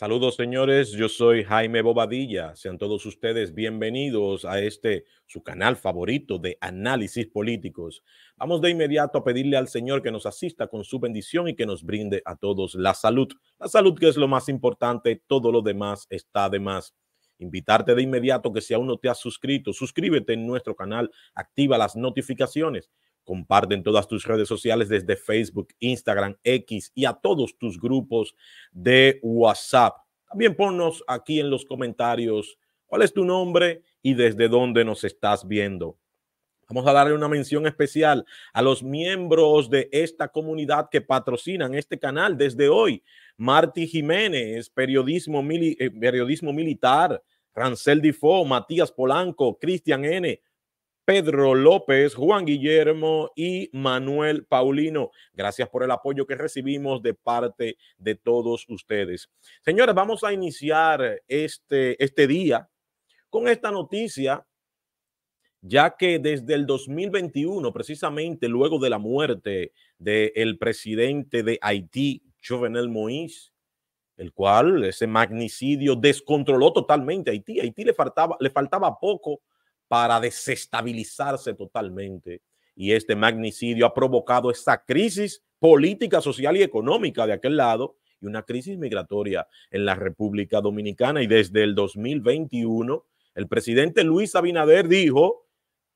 Saludos señores, yo soy Jaime Bobadilla. Sean todos ustedes bienvenidos a este su canal favorito de análisis políticos. Vamos de inmediato a pedirle al Señor que nos asista con su bendición y que nos brinde a todos la salud. La salud que es lo más importante, todo lo demás está de más. Invitarte de inmediato que si aún no te has suscrito, suscríbete en nuestro canal, activa las notificaciones Comparten todas tus redes sociales desde Facebook, Instagram, X y a todos tus grupos de WhatsApp. También ponnos aquí en los comentarios cuál es tu nombre y desde dónde nos estás viendo. Vamos a darle una mención especial a los miembros de esta comunidad que patrocinan este canal desde hoy. Marty Jiménez, periodismo, eh, periodismo militar, Rancel Difo, Matías Polanco, Cristian N., Pedro López, Juan Guillermo y Manuel Paulino. Gracias por el apoyo que recibimos de parte de todos ustedes. Señores, vamos a iniciar este, este día con esta noticia, ya que desde el 2021, precisamente luego de la muerte del presidente de Haití, Jovenel Moïse, el cual ese magnicidio descontroló totalmente Haití. A Haití le faltaba, le faltaba poco para desestabilizarse totalmente. Y este magnicidio ha provocado esta crisis política, social y económica de aquel lado y una crisis migratoria en la República Dominicana. Y desde el 2021, el presidente Luis Abinader dijo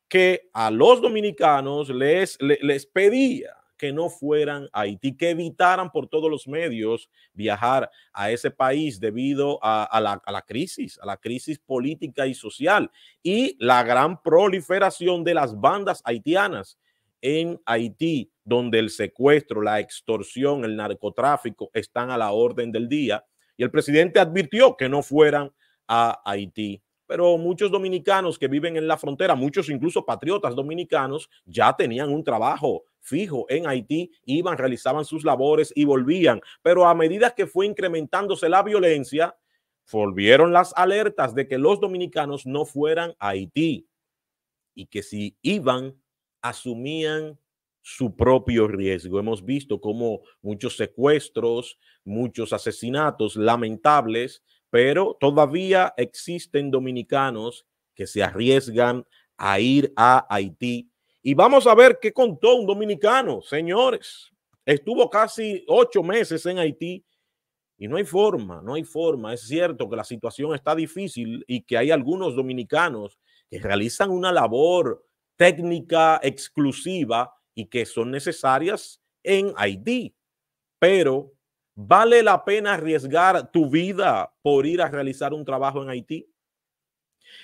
que a los dominicanos les, les, les pedía que no fueran a Haití, que evitaran por todos los medios viajar a ese país debido a, a la crisis, a la crisis política y social y la gran proliferación de las bandas haitianas en Haití, donde el secuestro, la extorsión, el narcotráfico están a la orden del día. Y el presidente advirtió que no fueran a Haití. Pero muchos dominicanos que viven en la frontera, muchos incluso patriotas dominicanos, ya tenían un trabajo fijo en Haití, iban, realizaban sus labores y volvían. Pero a medida que fue incrementándose la violencia, volvieron las alertas de que los dominicanos no fueran a Haití y que si iban, asumían su propio riesgo. Hemos visto como muchos secuestros, muchos asesinatos lamentables, pero todavía existen dominicanos que se arriesgan a ir a Haití y vamos a ver qué contó un dominicano, señores. Estuvo casi ocho meses en Haití y no hay forma, no hay forma. Es cierto que la situación está difícil y que hay algunos dominicanos que realizan una labor técnica exclusiva y que son necesarias en Haití. Pero ¿vale la pena arriesgar tu vida por ir a realizar un trabajo en Haití?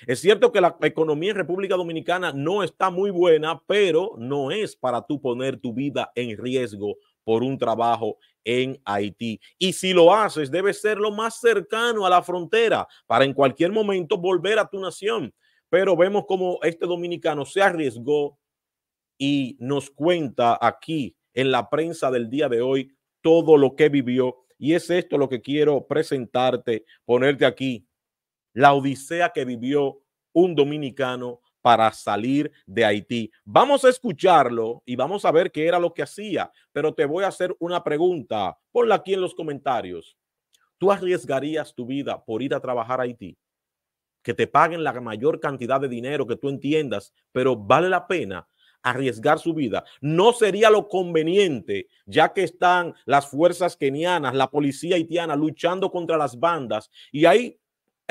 Es cierto que la economía en República Dominicana no está muy buena, pero no es para tú poner tu vida en riesgo por un trabajo en Haití. Y si lo haces, debe ser lo más cercano a la frontera para en cualquier momento volver a tu nación. Pero vemos como este dominicano se arriesgó y nos cuenta aquí en la prensa del día de hoy todo lo que vivió. Y es esto lo que quiero presentarte, ponerte aquí la odisea que vivió un dominicano para salir de Haití. Vamos a escucharlo y vamos a ver qué era lo que hacía, pero te voy a hacer una pregunta. Ponla aquí en los comentarios. ¿Tú arriesgarías tu vida por ir a trabajar a Haití? Que te paguen la mayor cantidad de dinero que tú entiendas, pero vale la pena arriesgar su vida. No sería lo conveniente, ya que están las fuerzas kenianas, la policía haitiana luchando contra las bandas y ahí...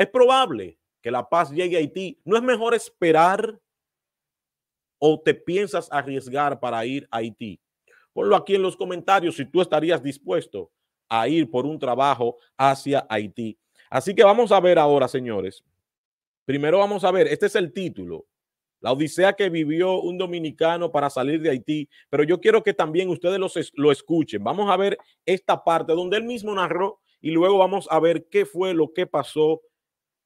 Es probable que la paz llegue a Haití. ¿No es mejor esperar o te piensas arriesgar para ir a Haití? Ponlo aquí en los comentarios si tú estarías dispuesto a ir por un trabajo hacia Haití. Así que vamos a ver ahora, señores. Primero vamos a ver, este es el título, la odisea que vivió un dominicano para salir de Haití, pero yo quiero que también ustedes lo escuchen. Vamos a ver esta parte donde él mismo narró y luego vamos a ver qué fue lo que pasó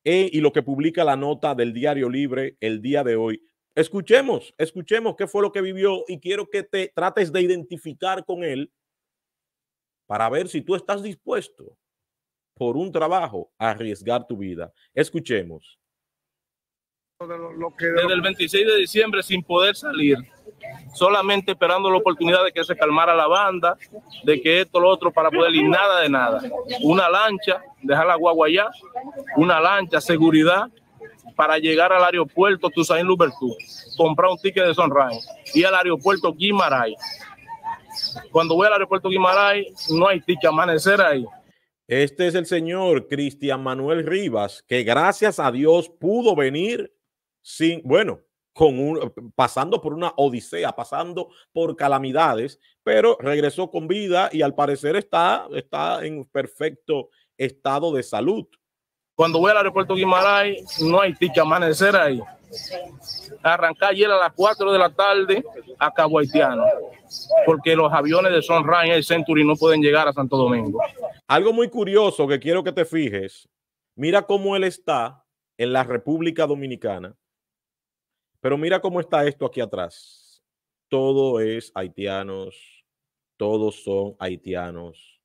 y lo que publica la nota del Diario Libre el día de hoy. Escuchemos, escuchemos qué fue lo que vivió y quiero que te trates de identificar con él para ver si tú estás dispuesto por un trabajo a arriesgar tu vida. Escuchemos. Desde el 26 de diciembre sin poder salir solamente esperando la oportunidad de que se calmara la banda, de que esto, lo otro, para poder ir nada de nada. Una lancha, dejar la guagua allá, una lancha, seguridad, para llegar al aeropuerto Tusain Lubertú, comprar un ticket de Sunrise y al aeropuerto Guimaray. Cuando voy al aeropuerto Guimaray, no hay ticket, amanecer ahí. Este es el señor Cristian Manuel Rivas, que gracias a Dios pudo venir sin, bueno, con un, pasando por una odisea, pasando por calamidades, pero regresó con vida y al parecer está, está en perfecto estado de salud. Cuando voy al aeropuerto Guimaray no hay ticket amanecer ahí. arrancá ayer a las 4 de la tarde a Cabo Haitiano, porque los aviones de Sunrise y Century no pueden llegar a Santo Domingo. Algo muy curioso que quiero que te fijes, mira cómo él está en la República Dominicana pero mira cómo está esto aquí atrás. Todo es haitianos, todos son haitianos.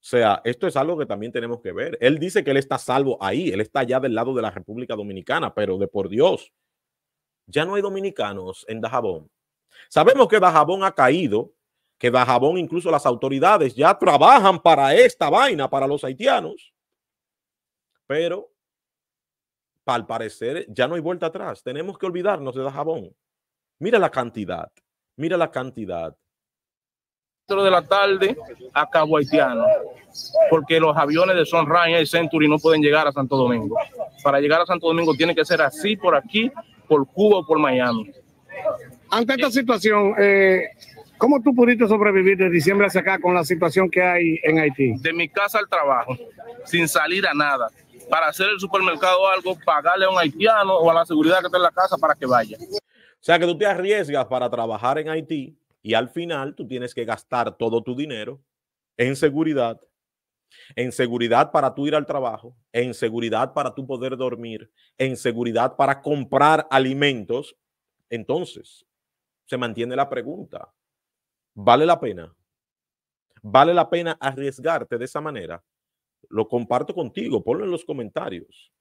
O sea, esto es algo que también tenemos que ver. Él dice que él está salvo ahí, él está allá del lado de la República Dominicana, pero de por Dios, ya no hay dominicanos en Dajabón. Sabemos que Dajabón ha caído, que Dajabón incluso las autoridades ya trabajan para esta vaina, para los haitianos, pero al parecer ya no hay vuelta atrás. Tenemos que olvidarnos de jabón. Mira la cantidad, mira la cantidad. De la tarde a Cabo Haitiano, porque los aviones de Sunrise y Century no pueden llegar a Santo Domingo. Para llegar a Santo Domingo tiene que ser así por aquí, por Cuba o por Miami. Ante esta situación, eh, ¿cómo tú pudiste sobrevivir de diciembre hacia acá con la situación que hay en Haití? De mi casa al trabajo, sin salir a nada para hacer el supermercado algo, pagarle a un haitiano o a la seguridad que está en la casa para que vaya. O sea que tú te arriesgas para trabajar en Haití y al final tú tienes que gastar todo tu dinero en seguridad, en seguridad para tú ir al trabajo, en seguridad para tú poder dormir, en seguridad para comprar alimentos. Entonces, se mantiene la pregunta, ¿vale la pena? ¿Vale la pena arriesgarte de esa manera? Lo comparto contigo, ponlo en los comentarios.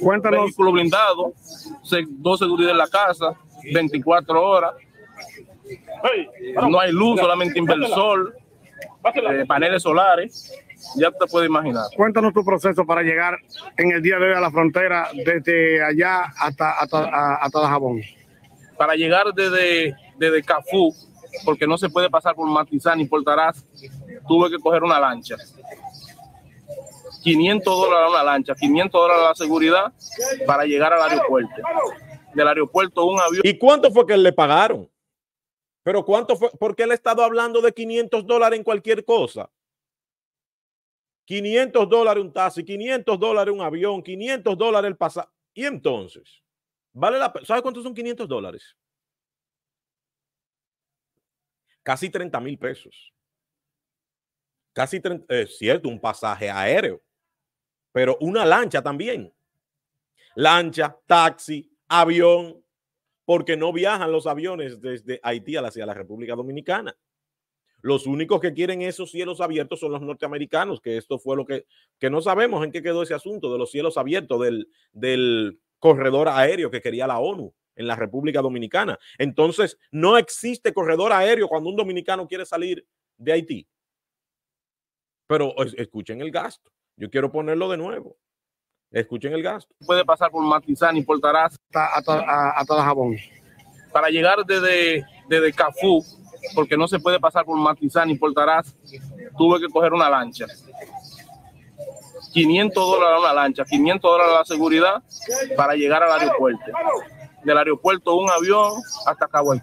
Cuéntanos. Vehículo blindado, dos seguridad en la casa, 24 horas. No hay luz, solamente inversor, eh, paneles solares. Ya te puedes imaginar. Cuéntanos tu proceso para llegar en el día de hoy a la frontera desde allá hasta, hasta, hasta Jabón. Para llegar desde, desde Cafú, porque no se puede pasar por Matizán ni por Taraz, tuve que coger una lancha. 500 dólares a la lancha, 500 dólares a la seguridad para llegar al aeropuerto. Del aeropuerto un avión. ¿Y cuánto fue que le pagaron? Pero cuánto fue, porque él ha estado hablando de 500 dólares en cualquier cosa. 500 dólares un taxi, 500 dólares un avión, 500 dólares el pasaje. Y entonces, vale la ¿sabe cuántos son 500 dólares? Casi 30 mil pesos. Casi 30, es eh, cierto, un pasaje aéreo pero una lancha también. Lancha, taxi, avión, porque no viajan los aviones desde Haití hacia la República Dominicana. Los únicos que quieren esos cielos abiertos son los norteamericanos, que esto fue lo que, que no sabemos en qué quedó ese asunto de los cielos abiertos del, del corredor aéreo que quería la ONU en la República Dominicana. Entonces, no existe corredor aéreo cuando un dominicano quiere salir de Haití. Pero escuchen el gasto. Yo quiero ponerlo de nuevo. Escuchen el gasto. Puede pasar por Matizán y por a hasta, la Jabón. Para llegar desde, desde Cafú, porque no se puede pasar por Matizán y por tuve que coger una lancha. 500 dólares una lancha, 500 dólares la seguridad para llegar al aeropuerto. Del aeropuerto un avión hasta Cabo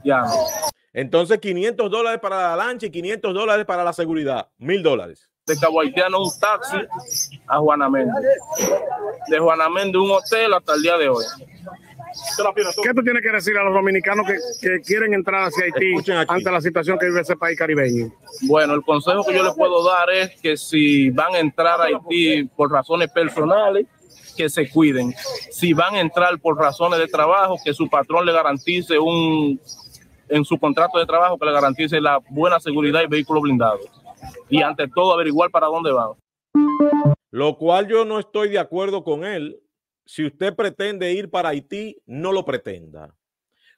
Entonces 500 dólares para la lancha y 500 dólares para la seguridad, Mil dólares de Cabo un taxi a Juanamén, De de un hotel hasta el día de hoy. ¿Qué tú tienes que decir a los dominicanos que, quieren entrar hacia Haití ante la situación que vive ese país caribeño? Bueno, el consejo que yo les puedo dar es que si van a entrar a Haití por razones personales, que se cuiden. Si van a entrar por razones de trabajo, que su patrón le garantice un en su contrato de trabajo que le garantice la buena seguridad y vehículo blindado y ante todo averiguar para dónde va. Lo cual yo no estoy de acuerdo con él. Si usted pretende ir para Haití, no lo pretenda.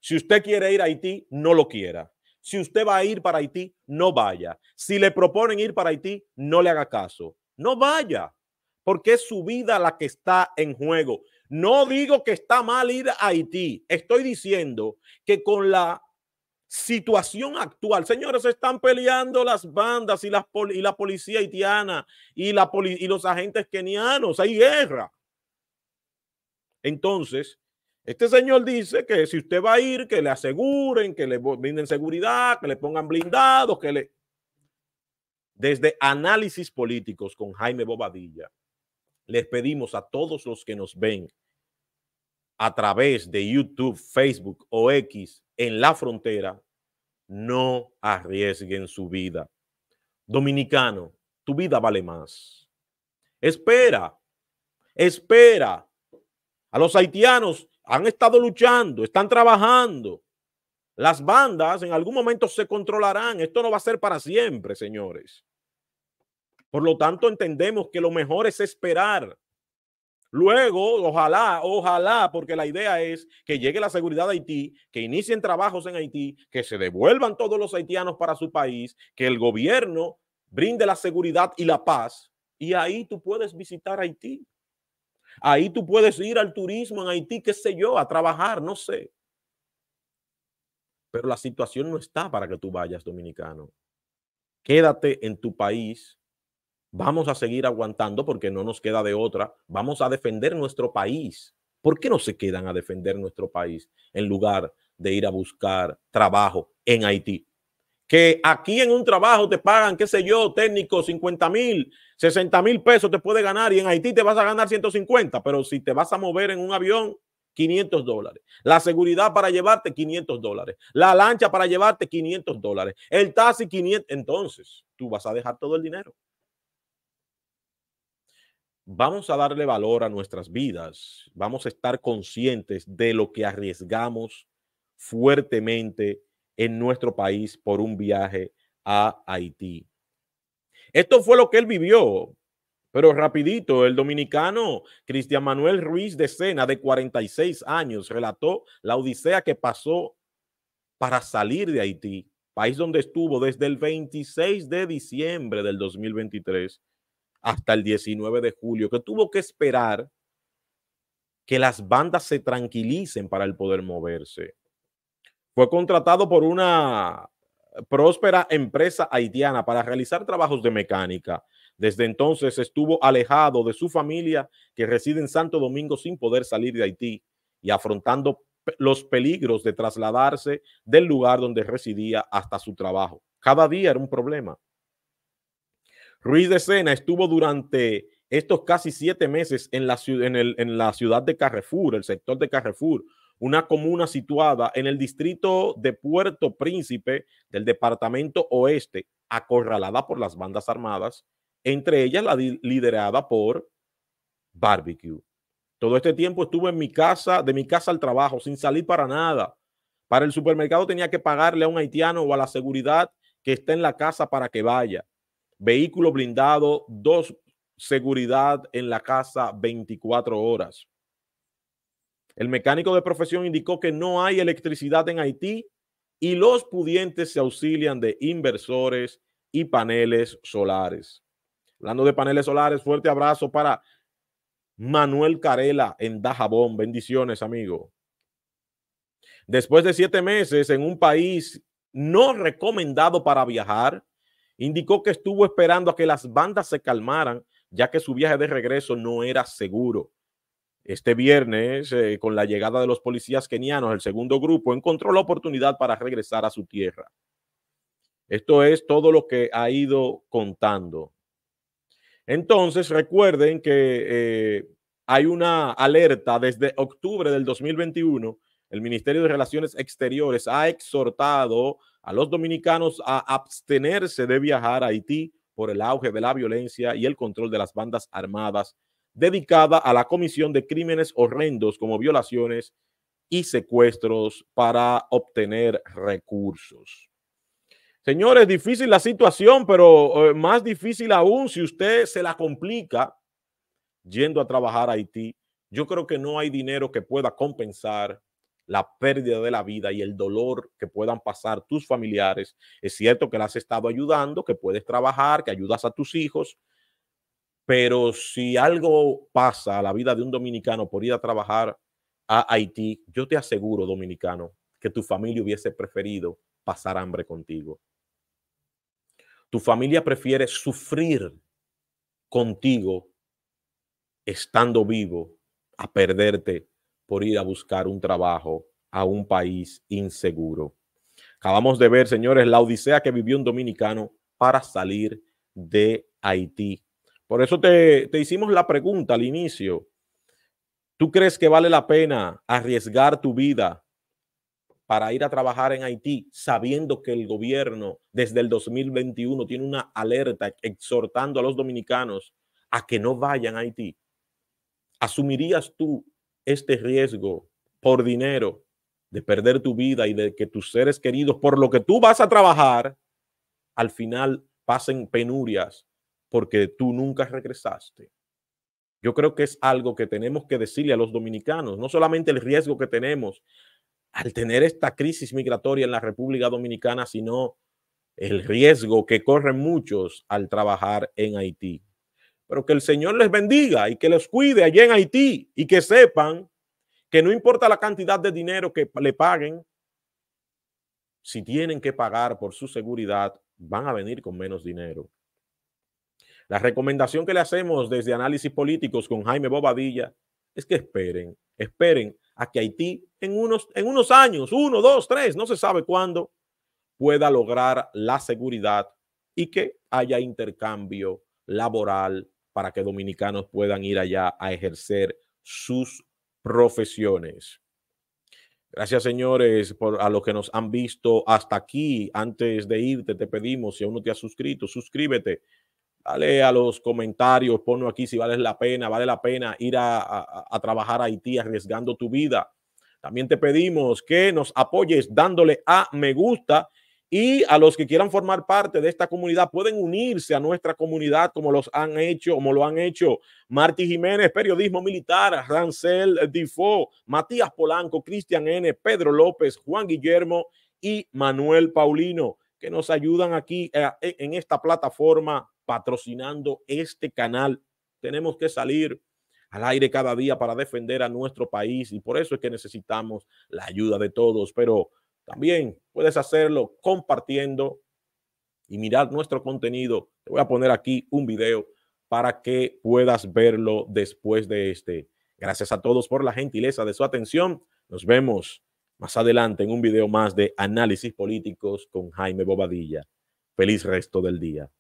Si usted quiere ir a Haití, no lo quiera. Si usted va a ir para Haití, no vaya. Si le proponen ir para Haití, no le haga caso. No vaya, porque es su vida la que está en juego. No digo que está mal ir a Haití. Estoy diciendo que con la situación actual. Señores, están peleando las bandas y, las y la policía haitiana y, la y los agentes kenianos. Hay guerra. Entonces, este señor dice que si usted va a ir, que le aseguren, que le brinden seguridad, que le pongan blindados, que le... Desde análisis políticos con Jaime Bobadilla, les pedimos a todos los que nos ven a través de YouTube, Facebook o X en la frontera, no arriesguen su vida. Dominicano, tu vida vale más. Espera, espera. A los haitianos han estado luchando, están trabajando. Las bandas en algún momento se controlarán. Esto no va a ser para siempre, señores. Por lo tanto, entendemos que lo mejor es esperar Luego, ojalá, ojalá, porque la idea es que llegue la seguridad a Haití, que inicien trabajos en Haití, que se devuelvan todos los haitianos para su país, que el gobierno brinde la seguridad y la paz. Y ahí tú puedes visitar Haití. Ahí tú puedes ir al turismo en Haití, qué sé yo, a trabajar, no sé. Pero la situación no está para que tú vayas, dominicano. Quédate en tu país vamos a seguir aguantando porque no nos queda de otra, vamos a defender nuestro país. ¿Por qué no se quedan a defender nuestro país en lugar de ir a buscar trabajo en Haití? Que aquí en un trabajo te pagan, qué sé yo, técnico, 50 mil, 60 mil pesos te puede ganar y en Haití te vas a ganar 150, pero si te vas a mover en un avión, 500 dólares. La seguridad para llevarte, 500 dólares. La lancha para llevarte, 500 dólares. El taxi, 500. Entonces, tú vas a dejar todo el dinero vamos a darle valor a nuestras vidas, vamos a estar conscientes de lo que arriesgamos fuertemente en nuestro país por un viaje a Haití. Esto fue lo que él vivió, pero rapidito, el dominicano Cristian Manuel Ruiz de Sena, de 46 años, relató la odisea que pasó para salir de Haití, país donde estuvo desde el 26 de diciembre del 2023 hasta el 19 de julio, que tuvo que esperar que las bandas se tranquilicen para el poder moverse. Fue contratado por una próspera empresa haitiana para realizar trabajos de mecánica. Desde entonces estuvo alejado de su familia que reside en Santo Domingo sin poder salir de Haití y afrontando los peligros de trasladarse del lugar donde residía hasta su trabajo. Cada día era un problema. Ruiz de Sena estuvo durante estos casi siete meses en la, en la ciudad de Carrefour, el sector de Carrefour, una comuna situada en el distrito de Puerto Príncipe del departamento oeste, acorralada por las bandas armadas, entre ellas la liderada por Barbecue. Todo este tiempo estuve en mi casa, de mi casa al trabajo, sin salir para nada. Para el supermercado tenía que pagarle a un haitiano o a la seguridad que esté en la casa para que vaya vehículo blindado, dos, seguridad en la casa 24 horas. El mecánico de profesión indicó que no hay electricidad en Haití y los pudientes se auxilian de inversores y paneles solares. Hablando de paneles solares, fuerte abrazo para Manuel Carela en Dajabón. Bendiciones, amigo. Después de siete meses en un país no recomendado para viajar, Indicó que estuvo esperando a que las bandas se calmaran, ya que su viaje de regreso no era seguro. Este viernes, eh, con la llegada de los policías kenianos, el segundo grupo encontró la oportunidad para regresar a su tierra. Esto es todo lo que ha ido contando. Entonces, recuerden que eh, hay una alerta desde octubre del 2021 el Ministerio de Relaciones Exteriores ha exhortado a los dominicanos a abstenerse de viajar a Haití por el auge de la violencia y el control de las bandas armadas dedicada a la comisión de crímenes horrendos como violaciones y secuestros para obtener recursos. Señores, difícil la situación, pero eh, más difícil aún si usted se la complica yendo a trabajar a Haití. Yo creo que no hay dinero que pueda compensar la pérdida de la vida y el dolor que puedan pasar tus familiares. Es cierto que las has estado ayudando, que puedes trabajar, que ayudas a tus hijos, pero si algo pasa a la vida de un dominicano por ir a trabajar a Haití, yo te aseguro, dominicano, que tu familia hubiese preferido pasar hambre contigo. Tu familia prefiere sufrir contigo estando vivo a perderte por ir a buscar un trabajo a un país inseguro. Acabamos de ver, señores, la odisea que vivió un dominicano para salir de Haití. Por eso te, hicimos la pregunta al inicio. ¿Tú crees que vale la pena arriesgar tu vida para ir a trabajar en Haití, sabiendo que el gobierno desde el 2021 tiene una alerta exhortando a los dominicanos a que no vayan a Haití? ¿Asumirías tú este riesgo por dinero de perder tu vida y de que tus seres queridos, por lo que tú vas a trabajar, al final pasen penurias porque tú nunca regresaste. Yo creo que es algo que tenemos que decirle a los dominicanos, no solamente el riesgo que tenemos al tener esta crisis migratoria en la República Dominicana, sino el riesgo que corren muchos al trabajar en Haití pero que el Señor les bendiga y que los cuide allí en Haití y que sepan que no importa la cantidad de dinero que le paguen, si tienen que pagar por su seguridad, van a venir con menos dinero. La recomendación que le hacemos desde Análisis Políticos con Jaime Bobadilla es que esperen, esperen a que Haití en unos, en unos años, uno, dos, tres, no se sabe cuándo, pueda lograr la seguridad y que haya intercambio laboral para que dominicanos puedan ir allá a ejercer sus profesiones. Gracias, señores, por a los que nos han visto hasta aquí. Antes de irte, te pedimos, si aún no te has suscrito, suscríbete. Dale a los comentarios, ponlo aquí si vale la pena, vale la pena ir a, trabajar a Haití arriesgando tu vida. También te pedimos que nos apoyes dándole a me gusta y a los que quieran formar parte de esta comunidad pueden unirse a nuestra comunidad como los han hecho, como lo han hecho Martí Jiménez, Periodismo Militar, Rancel Difo, Matías Polanco, Cristian N., Pedro López, Juan Guillermo y Manuel Paulino, que nos ayudan aquí eh, en esta plataforma patrocinando este canal. Tenemos que salir al aire cada día para defender a nuestro país y por eso es que necesitamos la ayuda de todos, pero también puedes hacerlo compartiendo y mirar nuestro contenido. Te voy a poner aquí un video para que puedas verlo después de este. Gracias a todos por la gentileza de su atención. Nos vemos más adelante en un video más de análisis políticos con Jaime Bobadilla. Feliz resto del día.